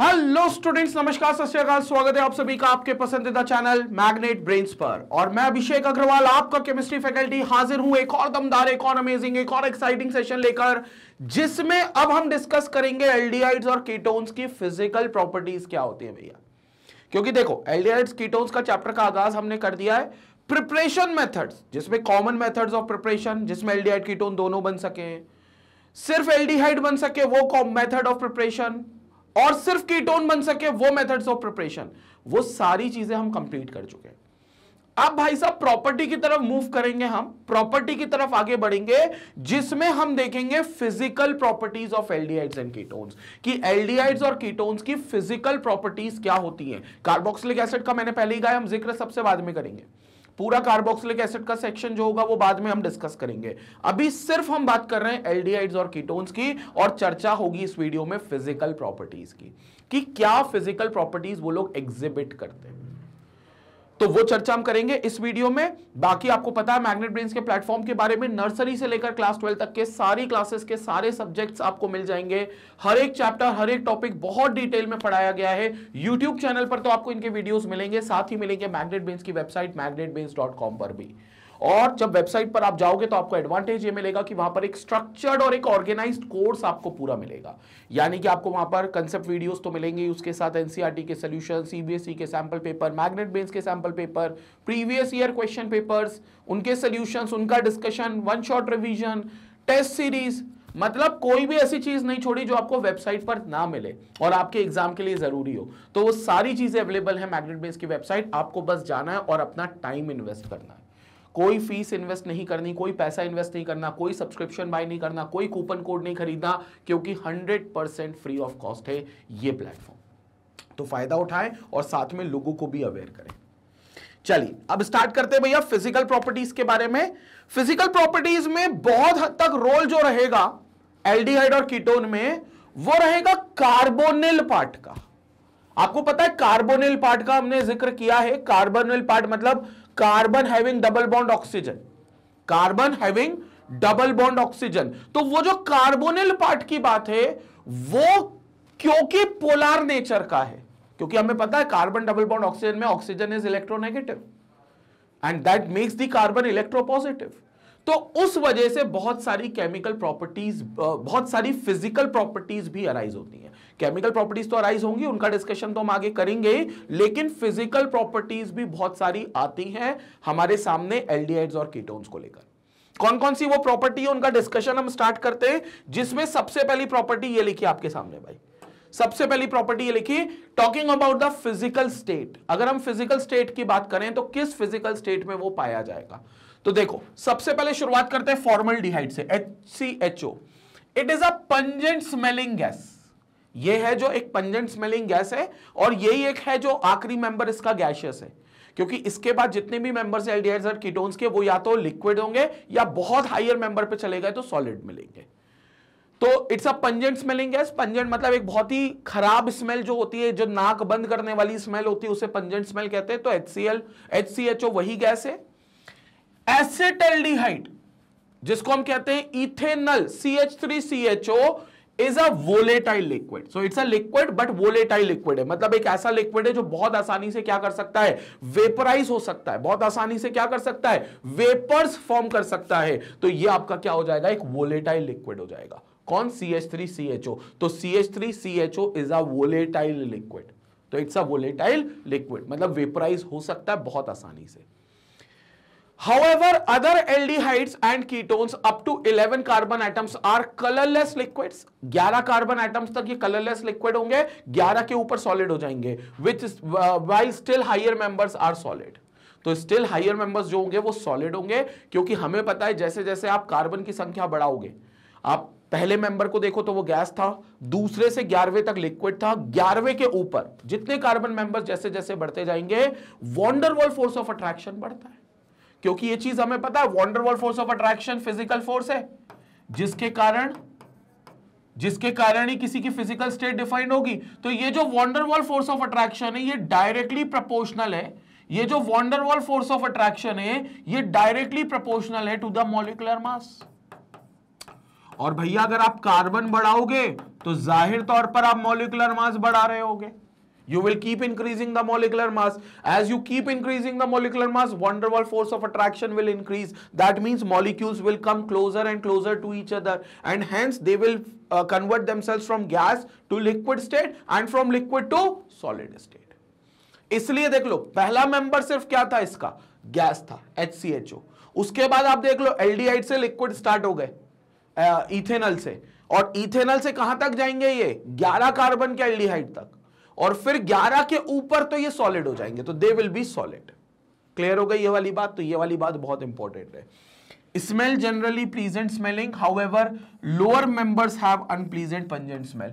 Hello students नमस्कार सत स्वागत है आप सभी का आपके पसंदीदा चैनल मैग्नेट ब्रेन्स पर और मैं अभिषेक अग्रवाल आपका केमिस्ट्री फैकल्टी हाजिर हूं एक और दमदार एक और अमेजिंग एक और एक्साइटिंग सेशन लेकर जिसमें अब हम डिस्कस करेंगे एल्डिहाइड्स और कीटोन्स की फिजिकल प्रॉपर्टीज क्या होती है भैया क्योंकि देखो एल्डिहाइड्स कीटोन्स का चैप्टर का आगाज हमने कर दिया है प्रिपरेशन मेथड्स जिसमें कॉमन मेथड्स ऑफ प्रिपरेशन जिसमें एल्डिहाइड कीटोन दोनों बन सके सिर्फ एल्डिहाइड बन सके वो मेथड ऑफ प्रिपरेशन और सिर्फ कीटोन बन सके वो मेथड्स ऑफ प्रिपरेशन वो सारी चीजें हम कंप्लीट कर चुके हैं अब भाई साहब प्रॉपर्टी की तरफ मूव करेंगे हम प्रॉपर्टी की तरफ आगे बढ़ेंगे जिसमें हम देखेंगे physical properties of aldehydes and ketones कि एल्डिहाइड्स और कीटोन्स की फिजिकल प्रॉपर्टीज क्या होती हैं कार्बोक्सिलिक एसिड का मैंने पहले ही कहा हम जिक्र सबसे बाद में करेंगे पूरा कार्बोक्सिलिक एसिड का सेक्शन जो होगा वो बाद में हम डिस्कस करेंगे अभी सिर्फ हम बात कर रहे हैं एल्डिहाइड्स और कीटोन्स की और चर्चा होगी इस वीडियो में फिजिकल प्रॉपर्टीज की कि क्या फिजिकल प्रॉपर्टीज वो लोग एग्जिबिट करते हैं तो वो चर्चा हम करेंगे इस वीडियो में बाकी आपको पता है मैग्नेट ब्रेन के प्लेटफॉर्म के बारे में नर्सरी से लेकर क्लास ट्वेल्व तक के सारी क्लासेस के सारे सब्जेक्ट्स आपको मिल जाएंगे हर एक चैप्टर हर एक टॉपिक बहुत डिटेल में पढ़ाया गया है यूट्यूब चैनल पर तो आपको इनके वीडियोज मिलेंगे साथ ही मिलेंगे मैग्नेट ब्रेन की वेबसाइट मैग्नेट पर भी और जब वेबसाइट पर आप जाओगे तो आपको एडवांटेज ये मिलेगा कि वहां पर एक स्ट्रक्चर्ड और एक ऑर्गेनाइज कोर्स आपको पूरा मिलेगा यानी कि आपको वहां पर कंसेप्ट वीडियोस तो मिलेंगे उसके साथ एनसीईआरटी e के सोल्यूशन सीबीएसई e के सैंपल पेपर मैग्नेट बेस के sample paper previous year question papers उनके सोल्यूशन उनका discussion one short revision test series मतलब कोई भी ऐसी चीज नहीं छोड़ी जो आपको वेबसाइट पर ना मिले और आपके एग्जाम के लिए जरूरी हो तो वो सारी चीजें अवेलेबल है मैग्नेट बेस की वेबसाइट आपको बस जाना है और अपना टाइम इन्वेस्ट करना है कोई फीस इन्वेस्ट नहीं करनी कोई पैसा इन्वेस्ट नहीं करना कोई सब्सक्रिप्शन बाय नहीं करना कोई कूपन कोड नहीं खरीदना क्योंकि 100% फ्री ऑफ कॉस्ट है ये प्लेटफॉर्म तो फायदा उठाएं और साथ में लोगों को भी अवेयर करें चलिए अब स्टार्ट करते हैं भैया फिजिकल प्रॉपर्टीज के बारे में फिजिकल प्रॉपर्टीज में बहुत हद तक रोल जो रहेगा एल्डिहाइड और कीटोन में वो रहेगा कार्बोनिल पार्ट का आपको पता है कार्बोनिल पार्ट का हमने जिक्र किया है कार्बोनिल पार्ट मतलब carbon having double bond oxygen carbon having double bond oxygen तो वो जो कार्बोनिल पार्ट की बात है वो क्योंकि पोलार नेचर का है क्योंकि हमें पता है कार्बन डबल बॉन्ड ऑक्सीजन में oxygen is electronegative and that makes the carbon electropositive तो उस वजह से बहुत सारी केमिकल प्रॉपर्टीज बहुत सारी फिजिकल प्रॉपर्टीज भी अराइज होती हैं केमिकल प्रॉपर्टीज तो अराइज होंगी उनका डिस्कशन तो हम आगे करेंगे लेकिन फिजिकल प्रॉपर्टीज भी बहुत सारी आती हैं हमारे सामने एल्डिहाइड्स और कीटोन्स को लेकर कौन कौन सी वो प्रॉपर्टी है उनका डिस्कशन हम स्टार्ट करते हैं जिसमें सबसे पहली प्रॉपर्टी ये लिखी आपके सामने भाई सबसे पहली प्रॉपर्टी ये लिखी talking about the physical state अगर हम फिजिकल स्टेट की बात करें तो किस फिजिकल स्टेट में वो पाया जाएगा तो देखो सबसे पहले शुरुआत करते हैं फॉर्मल डिहाइड से H C H O it is a pungent smelling gas ये है जो एक पंजेंट स्मेलिंग गैस है और यही एक है जो आखिरी मेंबर इसका गैशियस है क्योंकि इसके बाद जितने भी मेंबर्स एल्डिहाइड्स और कीटोन्स के वो या तो लिक्विड होंगे या बहुत हाइयर मेंबर पे चले गए तो सॉलिड मिलेंगे तो it's a pungent smelling gas pungent मतलब एक बहुत ही खराब स्मेल जो होती है जो नाक बंद करने वाली स्मेल होती है उसे पंजेंट स्मेल कहते हैं तो H C L H C H O वही गैस है एसिटल्डिहाइड जिसको हम कहते हैं ethanal C H three C H O is a volatile liquid so it's a liquid but volatile liquid है मतलब एक ऐसा लिक्विड है जो बहुत आसानी से क्या कर सकता है वेपराइज हो सकता है बहुत आसानी से क्या कर सकता है वेपर्स फॉर्म कर सकता है तो ये आपका क्या हो जाएगा एक वोलेटाइल लिक्विड हो जाएगा कौन C H three C H O तो C H three C H O is a volatile liquid तो इट्स अ वोलेटाइल लिक्विड मतलब वेपराइज हो सकता है बहुत आसानी से However, other aldehydes and ketones up to 11 carbon atoms are colorless liquids. 11 carbon atoms तक ये colorless liquid होंगे 11 के ऊपर solid हो जाएंगे which is uh, why still higher members are solid. तो still higher members जो होंगे वो solid होंगे क्योंकि हमें पता है जैसे जैसे आप carbon की संख्या बढ़ाओगे आप पहले मेंबर को देखो तो वो गैस था दूसरे से ग्यारहवें तक लिक्विड था ग्यारहवें के ऊपर जितने कार्बन मेंबर्स जैसे जैसे बढ़ते जाएंगे वॉन्डरवॉल फोर्स ऑफ अट्रैक्शन बढ़ता है क्योंकि ये चीज हमें पता है van der Waals force of attraction physical force है जिसके कारण जिसके कारण ही किसी की फिजिकल स्टेट डिफाइंड होगी तो ये जो वॉन्डरवॉल फोर्स ऑफ अट्रैक्शन है ये डायरेक्टली प्रपोर्शनल है ये जो वॉन्डरवॉल फोर्स ऑफ अट्रैक्शन है ये डायरेक्टली प्रपोर्शनल है टू द मोलिकुलर मास और भैया अगर आप कार्बन बढ़ाओगे तो जाहिर तौर पर आप मोलिकुलर मास बढ़ा रहे होगे you will keep increasing the molecular mass as you keep increasing the molecular mass wonderful force of attraction will increase that means molecules will come closer and closer to each other and hence they will uh, convert themselves from gas to liquid state and from liquid to solid state isliye dekh lo pehla member sirf kya tha iska gas tha hcho uske baad aap dekh lo aldehyde se liquid start ho gaye ethanol se और ethanal से कहां तक जाएंगे ये 11 carbon के aldehyde तक और फिर 11 के ऊपर तो ये सॉलिड हो जाएंगे तो they will be solid clear हो गई ये वाली बात तो ये वाली बात बहुत इंपॉर्टेंट है smell generally pleasant smelling ever lower members have unpleasant pungent smell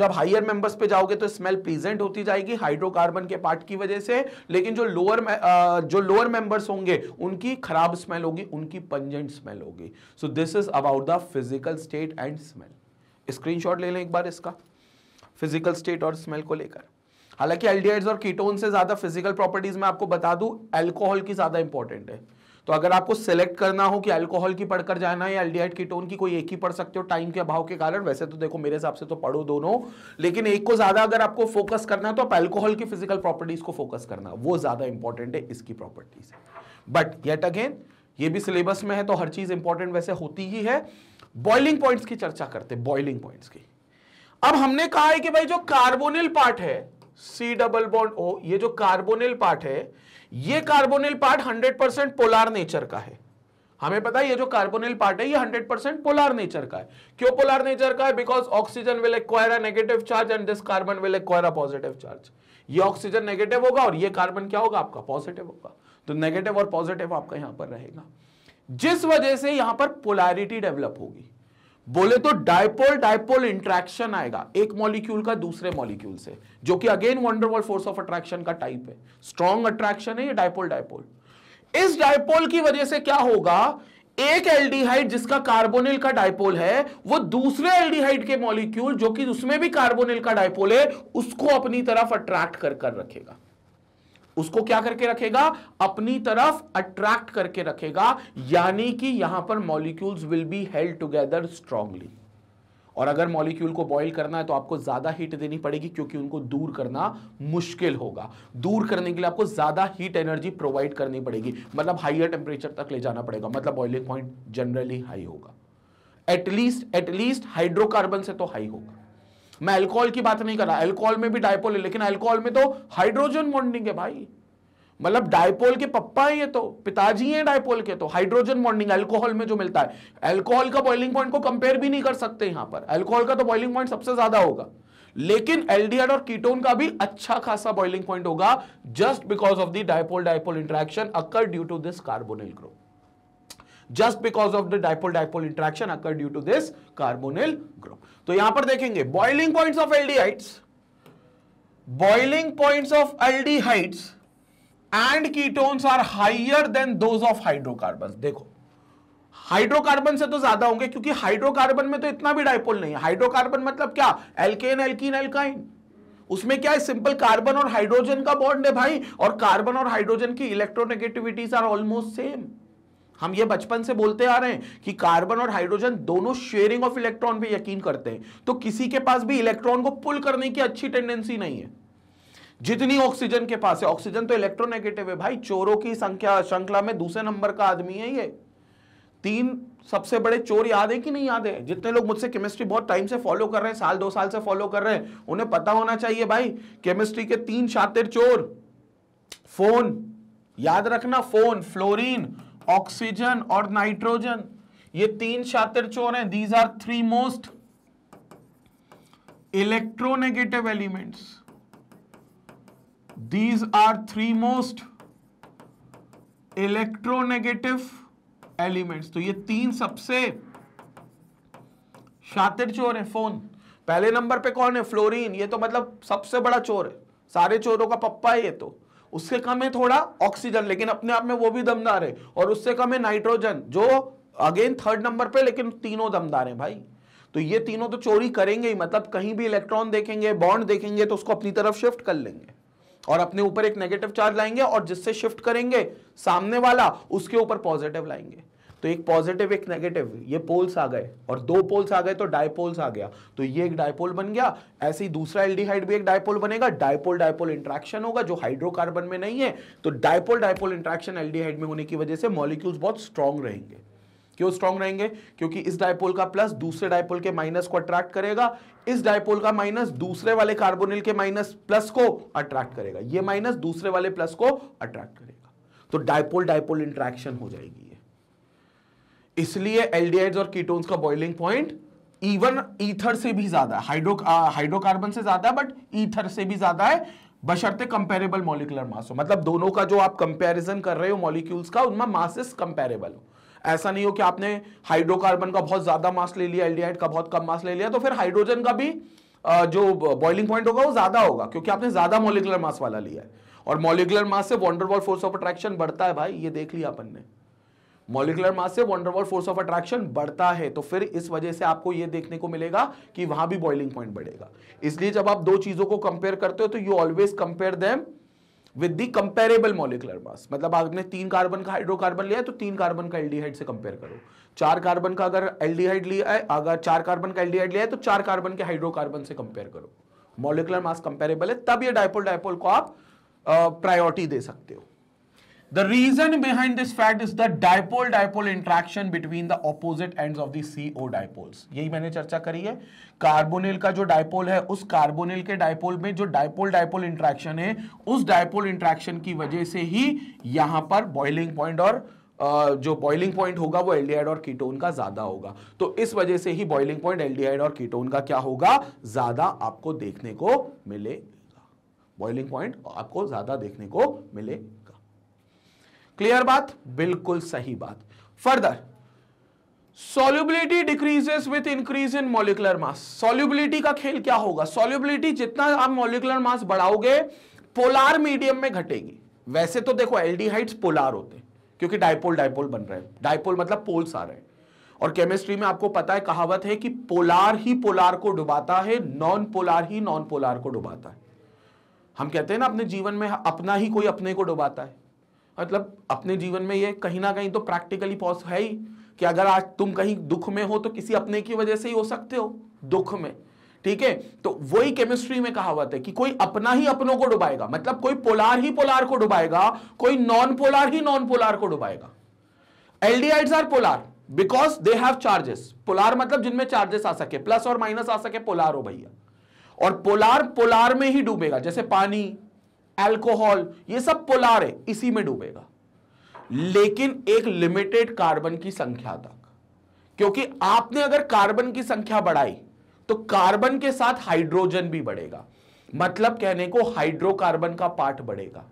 जब हायर मेंबर्स पे जाओगे तो स्मेल प्लीजेंट होती जाएगी हाइड्रोकार्बन के पार्ट की वजह से लेकिन जो लोअर uh, जो लोअर मेंबर्स होंगे उनकी खराब स्मेल होगी उनकी पंजेंट स्मेल होगी so this is about the physical state and smell screenshot ले लें एक बार इसका फिजिकल स्टेट और स्मेल को लेकर हालांकि एल्डिहाइड्स और कीटोन से ज्यादा फिजिकल प्रॉपर्टीज में आपको बता दूं अल्कोहल की ज्यादा इंपॉर्टेंट है तो अगर आपको सेलेक्ट करना हो कि अल्कोहल की पढ़कर जाना है या एल्डिहाइड कीटोन की कोई एक ही पढ़ सकते हो टाइम के अभाव के कारण वैसे तो देखो मेरे हिसाब से तो पढ़ो दोनों लेकिन एक को ज्यादा अगर आपको फोकस करना है तो आप अल्कोहल की फिजिकल प्रॉपर्टीज को फोकस करना वो ज्यादा इंपॉर्टेंट है इसकी प्रॉपर्टीज बट येट अगेन ये भी सिलेबस में है तो हर चीज इंपॉर्टेंट वैसे होती ही है बॉइलिंग पॉइंट्स की चर्चा करते बॉइलिंग पॉइंट्स की अब हमने कहा है कि भाई जो कार्बोनिल पार्ट है सी डबल बॉन्ड ओ ये जो कार्बोनिल पार्ट है ये carbonyl part 100 percent polar nature का है हमें पता है ये जो कार्बोनिल पार्ट है ये 100 परसेंट पोलार नेचर का है क्यों पोलार नेचर का है because oxygen will acquire negative charge and this carbon will acquire positive charge ये ऑक्सीजन नेगेटिव होगा और ये कार्बन क्या होगा आपका पॉजिटिव होगा तो नेगेटिव और पॉजिटिव आपका यहां पर रहेगा जिस वजह से यहां पर पोलैरिटी डेवलप होगी बोले तो डायपोल डायपोल इंट्रैक्शन आएगा एक मॉलिक्यूल का दूसरे मॉलिक्यूल से जो कि again van der Waals force of attraction का टाइप है स्ट्रॉन्ग अट्रैक्शन है ये डायपोल डायपोल इस डायपोल की वजह से क्या होगा एक एल्डिहाइड जिसका कार्बोनिल का डायपोल है वो दूसरे एल्डिहाइड के मॉलिक्यूल जो कि उसमें भी कार्बोनिल का डायपोल है उसको अपनी तरफ अट्रैक्ट कर कर रखेगा उसको क्या करके रखेगा अपनी तरफ अट्रैक्ट करके रखेगा यानी कि यहां पर molecules will be held together strongly और अगर मॉलिक्यूल को बॉईल करना है तो आपको ज़्यादा हीट देनी पड़ेगी क्योंकि उनको दूर करना मुश्किल होगा दूर करने के लिए आपको ज़्यादा हीट एनर्जी प्रोवाइड करनी पड़ेगी मतलब हाइयर टेम्परेचर तक ले जाना पड़ेगा मतलब बॉइलिंग पॉइंट जनरली हाई होगा एटलीस्ट एटलीस्ट हाइड्रोकार्बन से तो हाई होगा मैं अल्कोहल की बात नहीं कर रहा अल्कोहल में भी डायपोल है लेकिन अल्कोहल में तो हाइड्रोजन बॉन्डिंग है भाई मतलब डायपोल के पप्पा है ये तो पिताजी हैं डायपोल के तो हाइड्रोजन बॉन्डिंग अल्कोहल में जो मिलता है अल्कोहल का बॉइलिंग पॉइंट को कंपेयर भी नहीं कर सकते यहां पर अल्कोहल का तो बॉइलिंग पॉइंट सबसे ज्यादा होगा लेकिन एलडीआर और कीटोन का भी अच्छा खासा बॉइलिंग पॉइंट होगा just because of the dipole dipole interaction occur due to this carbonyl group just because of the dipole dipole interaction occur due to this carbonyl group तो यहां पर देखेंगे boiling points of aldehydes boiling points of aldehydes and ketones are higher than those of hydrocarbon देखो hydrocarbon से तो ज्यादा होंगे क्योंकि हाइड्रोकार्बन में तो इतना भी डायपोल नहीं है हाइड्रोकार्बन मतलब क्या एल्केन एल्कीन एल्काइन उसमें क्या है सिंपल कार्बन और हाइड्रोजन का बॉन्ड है भाई और कार्बन और हाइड्रोजन की इलेक्ट्रोनेगेटिविटीज आर ऑलमोस्ट सेम हम ये बचपन से बोलते आ रहे हैं कि कार्बन और हाइड्रोजन दोनों शेयरिंग ऑफ इलेक्ट्रॉन पे यकीन करते हैं तो किसी के पास भी इलेक्ट्रॉन को पुल करने की अच्छी टेंडेंसी नहीं है जितनी ऑक्सीजन के पास है ऑक्सीजन तो इलेक्ट्रोनेगेटिव है भाई चोरों की संख्या श्रृंखला में दूसरे नंबर का आदमी है ये तीन सबसे बड़े चोर याद है कि नहीं याद है जितने लोग मुझसे केमिस्ट्री बहुत टाइम से फॉलो कर रहे हैं साल दो साल से फॉलो कर रहे हैं उन्हें पता होना चाहिए भाई केमिस्ट्री के तीन शातिर चोर फोन याद रखना फोन फ्लोरीन ऑक्सीजन और नाइट्रोजन ये तीन शातिर चोर हैं these are three most electronegative elements these are three most electronegative elements तो ये तीन सबसे शातिर चोर है फोन पहले नंबर पे कौन है फ्लोरीन ये तो मतलब सबसे बड़ा चोर है सारे चोरों का पप्पा है ये तो उससे कम है थोड़ा ऑक्सीजन लेकिन अपने आप में वो भी दमदार है और उससे कम है नाइट्रोजन जो अगेन थर्ड नंबर पे लेकिन तीनों दमदार हैं भाई तो ये तीनों तो चोरी करेंगे ही मतलब कहीं भी इलेक्ट्रॉन देखेंगे बॉन्ड देखेंगे तो उसको अपनी तरफ शिफ्ट कर लेंगे और अपने ऊपर एक नेगेटिव चार्ज लाएंगे और जिससे शिफ्ट करेंगे सामने वाला उसके ऊपर पॉजिटिव लाएंगे तो एक पॉजिटिव एक नेगेटिव ये पोल्स आ गए और दो पोल्स आ गए तो डायपोल्स आ गया तो ये एक डायपोल बन गया ऐसे ही दूसरा एल्डिहाइड भी एक डायपोल बनेगा डायपोल डायपोल इंट्रैक्शन होगा जो हाइड्रोकार्बन में नहीं है तो डायपोल डायपोल इंट्रैक्शन एल्डिहाइड में होने की वजह से मॉलिक्यूल्स बहुत स्ट्रांग रहेंगे क्यों स्ट्रांग रहेंगे क्योंकि इस डायपोल का प्लस दूसरे डायपोल के माइनस को अट्रैक्ट करेगा इस डायपोल का माइनस दूसरे वाले कार्बोनिल के माइनस प्लस को अट्रैक्ट करेगा ये माइनस दूसरे वाले प्लस को अट्रैक्ट करेगा तो डायपोल डायपोल इंट्रैक्शन हो जाएगी इसलिए एलडीआईड्स और कीटोन्स का बॉइलिंग पॉइंट इवन ईथर से भी ज्यादा हाइड्रो हाइड्रोकार्बन से ज्यादा है बट ईथर से भी ज्यादा है बशर्ते कंपेरेबल मॉलिकुलर मास हो मतलब दोनों का जो आप कंपेरिजन कर रहे हो मॉलिक्यूल्स का उनमें मासेस कंपेरेबल हो ऐसा नहीं हो कि आपने हाइड्रोकार्बन का बहुत ज्यादा मास ले लिया एलडीआईड का बहुत कम मास ले लिया तो फिर हाइड्रोजन का भी जो बॉइलिंग पॉइंट होगा वो ज्यादा होगा क्योंकि आपने ज्यादा मॉलिकुलर मास वाला लिया है और मॉलिकुलर मास से वॉन्डरवॉल फोर्स ऑफ अट्रैक्शन बढ़ता है भाई ये देख लिया अपन ने मॉलिकुलर मास से वॉन्डरवॉल फोर्स ऑफ अट्रैक्शन बढ़ता है तो फिर इस वजह से आपको यह देखने को मिलेगा कि वहां भी बॉइलिंग पॉइंट बढ़ेगा इसलिए जब आप दो चीजों को कंपेयर करते हो तो you always compare them with the comparable molecular mass मतलब आपने तीन कार्बन का हाइड्रोकार्बन लिया है तो तीन कार्बन का एल्डिहाइड से कंपेयर करो चार कार्बन का अगर एल्डिहाइड लिया है अगर चार कार्बन का एल्डिहाइड लिया है तो चार कार्बन के हाइड्रोकार्बन से कंपेयर करो मॉलिकुलर मास कंपेरेबल है तब ये डायपोल डायपोल को आप प्रायोरिटी दे सकते हो The reason behind this fact is the dipole-dipole interaction between the opposite ends of the CO dipoles. यही मैंने चर्चा करी है कार्बोनिल का जो डायपोल है उस कार्बोनिल के डायपोल में जो डायपोल डायपोल इंट्रैक्शन है उस डायपोल इंट्रैक्शन की वजह से ही यहां पर बॉइलिंग पॉइंट और जो बॉइलिंग पॉइंट होगा वो एल्डिहाइड और कीटोन का ज्यादा होगा तो इस वजह से ही बॉइलिंग पॉइंट एल्डिहाइड और कीटोन का क्या होगा ज्यादा आपको देखने को मिलेगा बॉइलिंग पॉइंट आपको ज्यादा देखने को मिलेगा क्लियर बात बिल्कुल सही बात further solubility decreases with increase in molecular mass solubility का खेल क्या होगा सॉल्युबिलिटी जितना आप मोलिकुलर मास बढ़ाओगे पोलार मीडियम में घटेगी वैसे तो देखो एल्डिहाइड्स पोलार होते हैं क्योंकि डायपोल डायपोल बन रहे हैं डायपोल मतलब पोल्स आ रहे हैं और केमिस्ट्री में आपको पता है कहावत है कि पोलार ही पोलार को डुबाता है नॉन पोलार ही नॉन पोलार को डुबाता है हम कहते हैं ना अपने जीवन में अपना ही कोई अपने को डुबाता है मतलब अपने जीवन में ये कहीं ना कहीं तो प्रैक्टिकली पॉस है ही कि अगर आज तुम कहीं दुख में हो तो किसी अपने की वजह से ही हो सकते हो दुख में ठीक है तो वही केमिस्ट्री में कहावत है कि कोई अपना ही अपनों को डुबाएगा मतलब कोई पोलार ही पोलार को डुबाएगा कोई नॉन पोलार ही नॉन पोलार को डुबाएगा aldehydes are polar because they have charges polar मतलब जिनमें चार्जेस आ सके प्लस और माइनस आ सके पोलार हो भैया और पोलार पोलार में ही डूबेगा जैसे पानी एल्कोहल ये सब पोलार है इसी में डूबेगा लेकिन एक लिमिटेड कार्बन की संख्या तक क्योंकि आपने अगर कार्बन की संख्या बढ़ाई तो कार्बन के साथ हाइड्रोजन भी बढ़ेगा मतलब कहने को हाइड्रोकार्बन का पार्ट बढ़ेगा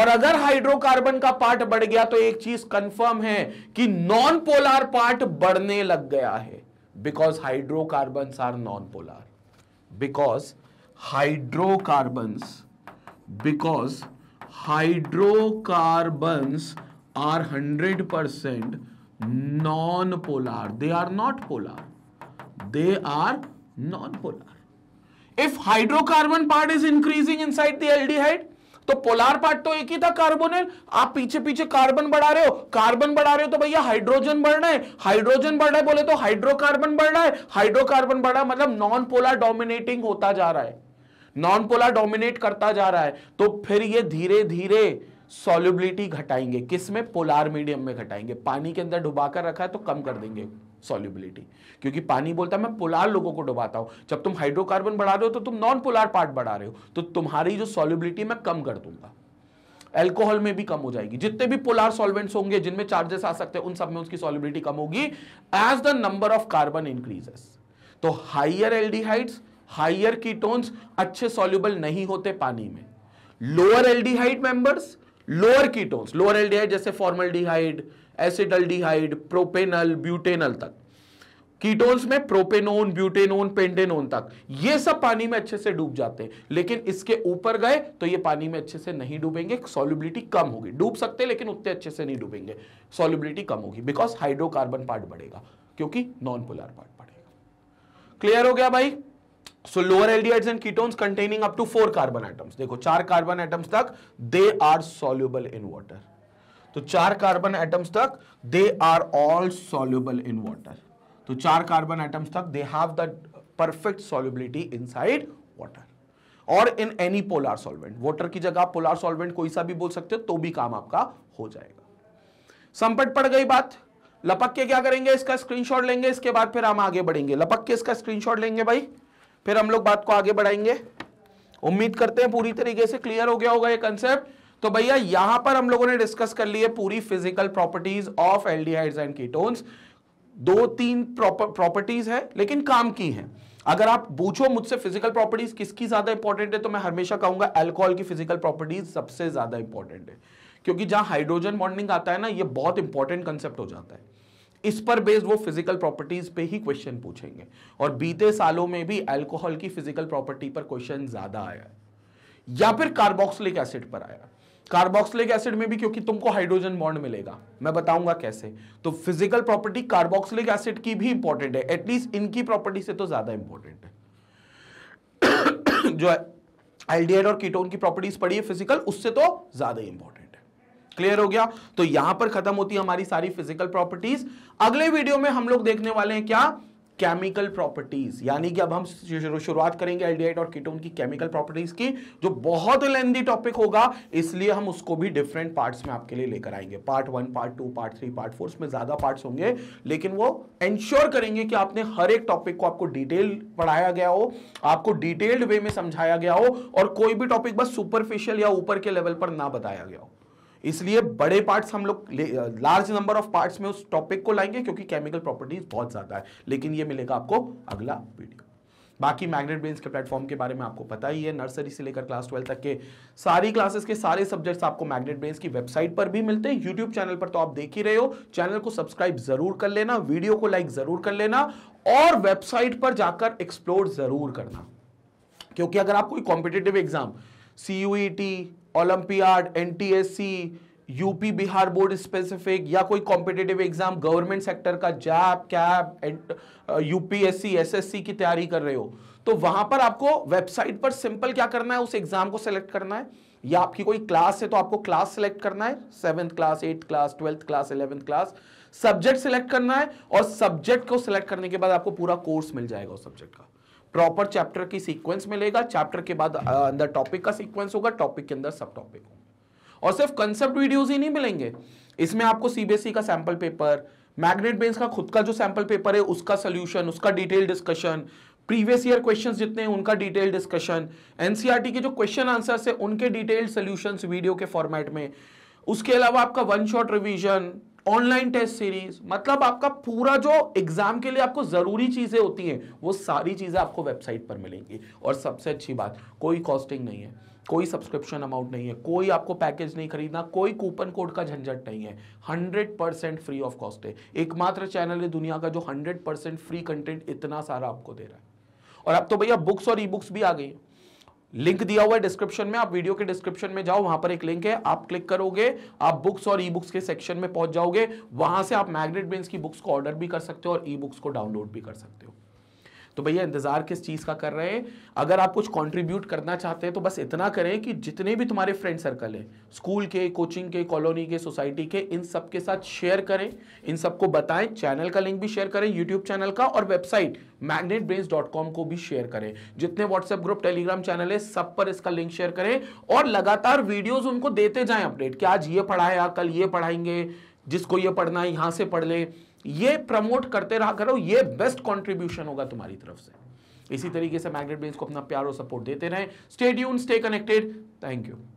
और अगर हाइड्रोकार्बन का पार्ट बढ़ गया तो एक चीज कंफर्म है कि नॉन पोलार पार्ट बढ़ने लग गया है because hydrocarbon are non polar because hydrocarbons because hydrocarbons are 100% non-polar they are not polar they are non-polar if hydrocarbon part is increasing inside the aldehyde तो पोलार पार्ट तो एक ही था carbonyl आप पीछे पीछे कार्बन बढ़ा रहे हो कार्बन बढ़ा रहे हो तो भैया हाइड्रोजन बढ़ रहा है हाइड्रोजन बढ़ रहा है बोले तो हाइड्रोकार्बन बढ़ रहा है हाइड्रोकार्बन बढ़ा मतलब नॉन पोलर डोमिनेटिंग होता जा रहा है नॉन पोलर डोमिनेट करता जा रहा है तो फिर ये धीरे धीरे सॉल्युबिलिटी घटाएंगे किस में पोलार मीडियम में घटाएंगे पानी के अंदर डुबाकर रखा है तो कम कर देंगे सॉल्युबिलिटी क्योंकि पानी बोलता है मैं पोलार लोगों को डुबाता हूं जब तुम हाइड्रोकार्बन बढ़ा रहे हो तो तुम नॉन पोलार पार्ट बढ़ा रहे हो तो तुम्हारी जो सॉल्युबिलिटी मैं कम कर दूंगा एल्कोहल में भी कम हो जाएगी जितने भी पोलार सॉल्वेंट्स होंगे जिनमें चार्जेस आ सकते हैं उन सब में उसकी सॉल्युबिलिटी कम होगी as the number of carbon increases तो हाइयर एल्डिहाइड्स हाइयर कीटोन्स अच्छे सॉल्यूबल नहीं होते पानी में lower aldehyde members lower ketones lower aldehyde जैसे फॉर्मल्डिहाइड एसिडल्डिहाइड प्रोपेनल ब्यूटेनल तक कीटोन्स में प्रोपेनोन ब्यूटेनोन पेंटेनोन तक ये सब पानी में अच्छे से डूब जाते हैं लेकिन इसके ऊपर गए तो ये पानी में अच्छे से नहीं डूबेंगे सॉल्युबिलिटी कम होगी डूब सकते हैं लेकिन उतने अच्छे से नहीं डूबेंगे सॉल्युबिलिटी कम होगी बिकॉज हाइड्रोकार्बन पार्ट बढ़ेगा क्योंकि नॉन पोलर पार्ट बढ़ेगा क्लियर हो गया भाई so lower aldehydes and ketones containing up to four carbon atoms देखो चार कार्बन एटम्स तक they are soluble in water तो चार कार्बन एटम्स तक they are all soluble in water तो चार कार्बन एटम्स तक they have the perfect solubility inside water और in any polar solvent water की जगह पोलार सॉल्वेंट कोई सा भी बोल सकते हो तो भी काम आपका हो जाएगा संपट पड़ गई बात लपक के क्या करेंगे इसका स्क्रीनशॉट लेंगे इसके बाद फिर हम आगे बढ़ेंगे लपक के इसका स्क्रीनशॉट लेंगे भाई फिर हम लोग बात को आगे बढ़ाएंगे उम्मीद करते हैं पूरी तरीके से क्लियर हो गया होगा ये कंसेप्ट तो भैया यहां पर हम लोगों ने डिस्कस कर लिए पूरी physical properties of aldehydes and ketones दो तीन प्रॉपर्टीज है लेकिन काम की है अगर आप पूछो मुझसे फिजिकल प्रॉपर्टीज किसकी ज्यादा इंपॉर्टेंट है तो मैं हमेशा कहूंगा एल्कोहल की फिजिकल प्रॉपर्टीज सबसे ज्यादा इंपॉर्टेंट है क्योंकि जहां हाइड्रोजन बॉन्डिंग आता है ना ये बहुत इंपॉर्टेंट कंसेप्ट हो जाता है इस पर बेस्ड वो फिजिकल प्रॉपर्टीज पे ही क्वेश्चन पूछेंगे और बीते सालों में भी अल्कोहल की फिजिकल प्रॉपर्टी पर क्वेश्चन ज्यादा आया या फिर कार्बोक्सिलिक एसिड पर आया कार्बोक्सिलिक एसिड में भी क्योंकि तुमको हाइड्रोजन बॉन्ड मिलेगा मैं बताऊंगा कैसे तो फिजिकल प्रॉपर्टी कार्बोक्सिलिक एसिड की भी इंपॉर्टेंट है एटलीस्ट इनकी प्रॉपर्टी से तो ज्यादा इंपॉर्टेंट है जो एल्डिहाइड और कीटोन की प्रॉपर्टीज पड़ी है फिजिकल उससे तो ज्यादा इंपॉर्टेंट क्लियर हो गया तो यहां पर खत्म होती है हमारी सारी फिजिकल प्रॉपर्टीज अगले वीडियो में हम लोग देखने वाले हैं क्या केमिकल प्रॉपर्टीज यानी कि अब हम शुरुआत करेंगे एल्डिहाइड और कीटोन की केमिकल प्रॉपर्टीज की जो बहुत लेंदी टॉपिक होगा इसलिए हम उसको भी डिफरेंट पार्ट्स में आपके लिए लेकर आएंगे part one part two part three part four इसमें ज्यादा पार्ट्स होंगे लेकिन वो एंश्योर करेंगे कि आपने हर एक टॉपिक को आपको डिटेल पढ़ाया गया हो आपको डिटेल्ड वे में समझाया गया हो और कोई भी टॉपिक बस सुपरफिशियल या ऊपर के लेवल पर ना बताया गया हो इसलिए बड़े पार्ट्स हम लोग लार्ज नंबर ऑफ पार्ट्स में उस टॉपिक को लाएंगे क्योंकि केमिकल प्रॉपर्टीज बहुत ज़्यादा है लेकिन ये मिलेगा आपको अगला वीडियो बाकी मैग्नेट ब्रेन्स के प्लेटफॉर्म के बारे में आपको पता ही है नर्सरी से लेकर क्लास ट्वेल्व तक के सारी क्लासेस के सारे सब्जेक्ट्स आपको मैग्नेट ब्रेन्स की वेबसाइट पर भी मिलते हैं यूट्यूब चैनल पर तो आप देख ही रहे हो चैनल को सब्सक्राइब जरूर कर लेना वीडियो को लाइक जरूर कर लेना और वेबसाइट पर जाकर एक्सप्लोर जरूर करना क्योंकि अगर आप कोई कॉम्पिटेटिव एग्जाम सी Olympiad NTSC UP Bihar board specific या कोई कॉम्पिटेटिव एग्जाम गवर्नमेंट सेक्टर का जैप कैप यूपीएससी एसएससी की तैयारी कर रहे हो तो वहां पर आपको वेबसाइट पर सिंपल क्या करना है उस एग्जाम को सिलेक्ट करना है या आपकी कोई क्लास है तो आपको क्लास सिलेक्ट करना है seventh class eighth class twelfth class eleventh class subject select करना है और सब्जेक्ट को सिलेक्ट करने के बाद आपको पूरा कोर्स मिल जाएगा उस सब्जेक्ट का प्रॉपर चैप्टर की सीक्वेंस मिलेगा चैप्टर के बाद अंदर टॉपिक का सीक्वेंस होगा टॉपिक के अंदर सब टॉपिक होंगे और सिर्फ कंसेप्ट वीडियोज ही नहीं मिलेंगे इसमें आपको सीबीएसई e का सैंपल पेपर मैग्नेट बेंस का खुद का जो सैंपल पेपर है उसका सोल्यूशन उसका detail discussion previous year questions जितने हैं उनका डिटेल डिस्कशन एनसीईआरटी के जो क्वेश्चन आंसर्स है उनके डिटेल्ड सोल्यूशंस वीडियो के फॉर्मेट में उसके अलावा आपका one shot revision online test series मतलब आपका पूरा जो एग्जाम के लिए आपको जरूरी चीजें होती हैं वो सारी चीजें आपको वेबसाइट पर मिलेंगी और सबसे अच्छी बात कोई कॉस्टिंग नहीं है कोई सब्सक्रिप्शन अमाउंट नहीं है कोई आपको पैकेज नहीं खरीदना कोई कूपन कोड का झंझट नहीं है 100 परसेंट फ्री ऑफ कॉस्ट है एकमात्र चैनल है दुनिया का जो 100 परसेंट फ्री कंटेंट इतना सारा आपको दे रहा है और अब तो भैया बुक्स और ई बुक्स भी आ गई हैं लिंक दिया हुआ है डिस्क्रिप्शन में आप वीडियो के डिस्क्रिप्शन में जाओ वहां पर एक लिंक है आप क्लिक करोगे आप बुक्स और ई बुक्स के सेक्शन में पहुंच जाओगे वहां से आप मैग्नेट बेन्स की बुक्स को ऑर्डर भी कर सकते हो और ई बुक्स को डाउनलोड भी कर सकते हो तो भैया इंतजार किस चीज़ का कर रहे हैं अगर आप कुछ कंट्रीब्यूट करना चाहते हैं तो बस इतना करें कि जितने भी तुम्हारे फ्रेंड सर्कल हैं स्कूल के कोचिंग के कॉलोनी के सोसाइटी के इन सब के साथ शेयर करें इन सबको बताएं चैनल का लिंक भी शेयर करें यूट्यूब चैनल का और वेबसाइट मैग्नेट को भी शेयर करें जितने व्हाट्सएप ग्रुप टेलीग्राम चैनल है सब पर इसका लिंक शेयर करें और लगातार वीडियोज उनको देते जाए अपडेट कि आज ये पढ़ाया कल ये पढ़ाएंगे जिसको ये पढ़ना है यहाँ से पढ़ लें ये प्रमोट करते रहा करो ये बेस्ट कॉन्ट्रीब्यूशन होगा तुम्हारी तरफ से इसी तरीके से मैग्नेट बेस को अपना प्यार और सपोर्ट देते रहे stay tuned stay connected thank you